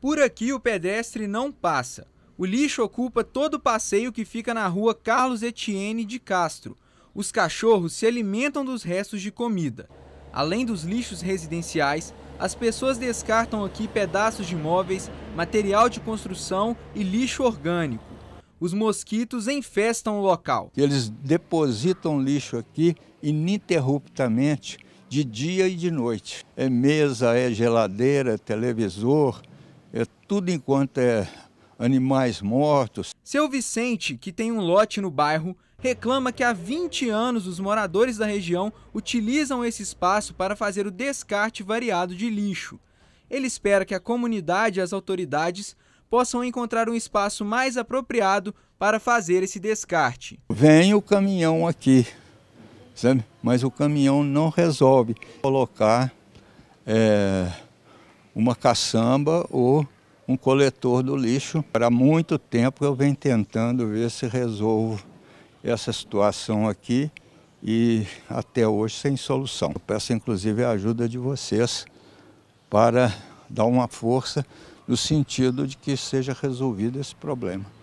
Por aqui o pedestre não passa. O lixo ocupa todo o passeio que fica na rua Carlos Etienne de Castro. Os cachorros se alimentam dos restos de comida. Além dos lixos residenciais, as pessoas descartam aqui pedaços de móveis, material de construção e lixo orgânico. Os mosquitos infestam o local. Eles depositam lixo aqui ininterruptamente de dia e de noite. É mesa, é geladeira, é televisor, é tudo enquanto é animais mortos. Seu Vicente, que tem um lote no bairro, reclama que há 20 anos os moradores da região utilizam esse espaço para fazer o descarte variado de lixo. Ele espera que a comunidade e as autoridades possam encontrar um espaço mais apropriado para fazer esse descarte. Vem o caminhão aqui, sabe? mas o caminhão não resolve colocar é uma caçamba ou um coletor do lixo. Há muito tempo eu venho tentando ver se resolvo essa situação aqui e até hoje sem solução. Eu peço inclusive a ajuda de vocês para dar uma força no sentido de que seja resolvido esse problema.